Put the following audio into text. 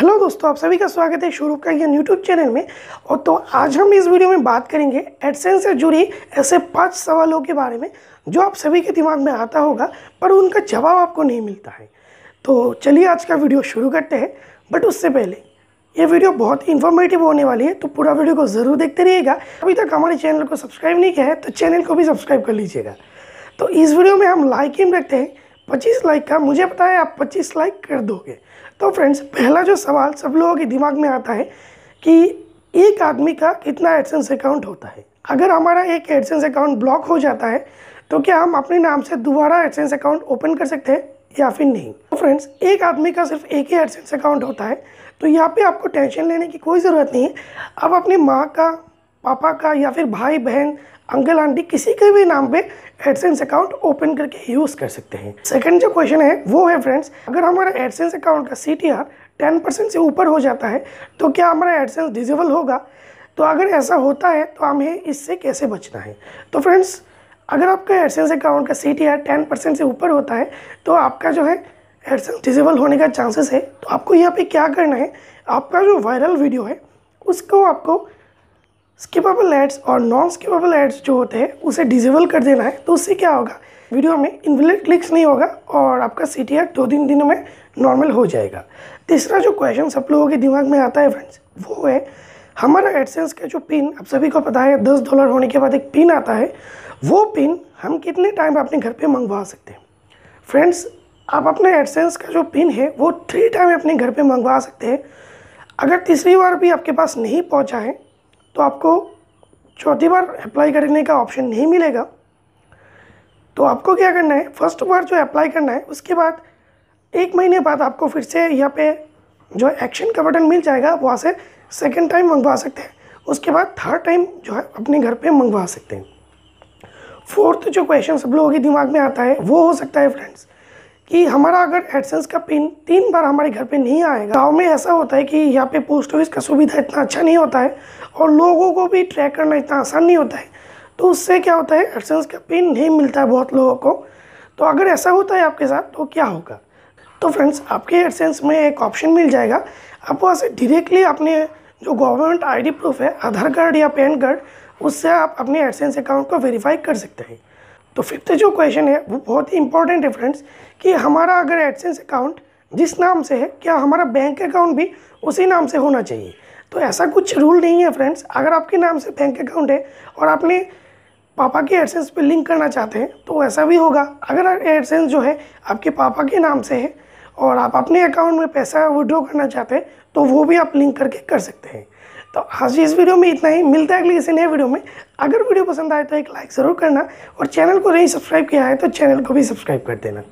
hello दोस्तों आप सभी का स्वागत है शुरू का यह यूट्यूब चैनल में और तो आज हम इस वीडियो में बात करेंगे एडसेंस से जुड़ी ऐसे पांच सवालों के बारे में जो आप सभी के दिमाग में आता होगा पर उनका जवाब आपको नहीं मिलता है तो चलिए आज का वीडियो शुरू करते हैं बट उससे पहले ये वीडियो बहुत ही इन्फॉर्मेटिव होने वाली है तो पूरा वीडियो को ज़रूर देखते रहिएगा अभी तक हमारे चैनल को सब्सक्राइब नहीं किया है तो चैनल को भी सब्सक्राइब कर लीजिएगा तो इस वीडियो में हम लाइक एम रखते हैं पच्चीस लाइक का मुझे पता है आप पच्चीस लाइक कर दोगे तो फ्रेंड्स पहला जो सवाल सब लोगों के दिमाग में आता है कि एक आदमी का कितना एडसेंस अकाउंट होता है अगर हमारा एक एडसेंस अकाउंट ब्लॉक हो जाता है तो क्या हम अपने नाम से दोबारा एडसेंस अकाउंट ओपन कर सकते हैं या फिर नहीं तो फ्रेंड्स एक आदमी का सिर्फ एक ही एडसेंस अकाउंट होता है तो यहाँ पे आपको टेंशन लेने की कोई ज़रूरत नहीं है आप अपनी माँ का पापा का या फिर भाई बहन अंकल आंटी किसी के भी नाम पे एडसेंस अकाउंट ओपन करके यूज़ कर सकते हैं सेकंड जो क्वेश्चन है वो है फ्रेंड्स अगर हमारा एडसेंस अकाउंट का C T R ten percent से ऊपर हो जाता है तो क्या हमारा एडसेंस डिजेबल होगा तो अगर ऐसा होता है तो हमें इससे कैसे बचना है तो फ्रेंड्स अगर आपका एडसेंस अकाउंट का C T R ten percent से ऊपर होता है तो आपका जो है एडसेंस डिजेबल होने का चांसेस है तो आपको यहाँ पे क्या करना है आपका जो वायरल वीडियो है उसको आपको स्किपेबल एड्स और नॉन स्किपेबल एड्स जो होते हैं उसे डिजेबल कर देना है तो उससे क्या होगा वीडियो में इनविलेट क्लिक्स नहीं होगा और आपका सी टी आर दो तीन दिनों में नॉर्मल हो जाएगा तीसरा जो क्वेश्चन सब लोगों के दिमाग में आता है फ्रेंड्स वो है हमारा एडसेंस का जो पिन आप सभी को पता है दस डॉलर होने के बाद एक पिन आता है वो पिन हम कितने टाइम अपने घर पे मंगवा सकते हैं फ्रेंड्स आप अपने एडसेंस का जो पिन है वो थ्री टाइम अपने घर पे मंगवा सकते हैं अगर तीसरी बार भी आपके पास नहीं पहुंचा है तो आपको चौथी बार अप्लाई करने का ऑप्शन नहीं मिलेगा तो आपको क्या करना है फर्स्ट बार जो अप्लाई करना है उसके बाद एक महीने बाद आपको फिर से यहाँ पे जो एक्शन का बटन मिल जाएगा आप वहाँ से सेकेंड टाइम मंगवा सकते हैं उसके बाद थर्ड टाइम जो है अपने घर पे मंगवा सकते हैं फोर्थ जो क्वेश्चन सब लोगों के दिमाग में आता है वो हो सकता है फ्रेंड्स कि हमारा अगर एडसेंस का पिन तीन बार हमारे घर पे नहीं आएगा गाँव में ऐसा होता है कि यहाँ पे पोस्ट ऑफिस का सुविधा इतना अच्छा नहीं होता है और लोगों को भी ट्रैक करना इतना आसान नहीं होता है तो उससे क्या होता है एडसेंस का पिन नहीं मिलता है बहुत लोगों को तो अगर ऐसा होता है आपके साथ तो क्या होगा तो फ्रेंड्स आपके एडसेंस में एक ऑप्शन मिल जाएगा आप वहाँ से डिरेक्टली अपने जो गवर्नमेंट आई प्रूफ है आधार कार्ड या पैन कार्ड उससे आप अपने एडसेंस अकाउंट को वेरीफाई कर सकते हैं तो फिफ्थ जो क्वेश्चन है वो बहुत ही इंपॉर्टेंट है फ्रेंड्स कि हमारा अगर एडसेंस अकाउंट जिस नाम से है क्या हमारा बैंक अकाउंट भी उसी नाम से होना चाहिए तो ऐसा कुछ रूल नहीं है फ्रेंड्स अगर आपके नाम से बैंक अकाउंट है और आपने पापा के एडसेंस पे लिंक करना चाहते हैं तो ऐसा भी होगा अगर एडसेंस जो है आपके पापा के नाम से है और आप अपने अकाउंट में पैसा विड्रॉ करना चाहते हैं तो वो भी आप लिंक करके कर सकते हैं तो आज इस वीडियो में इतना ही मिलता है अगली किसी नए वीडियो में अगर वीडियो पसंद आए तो एक लाइक ज़रूर करना और चैनल को नहीं सब्सक्राइब किया है तो चैनल को भी सब्सक्राइब कर देना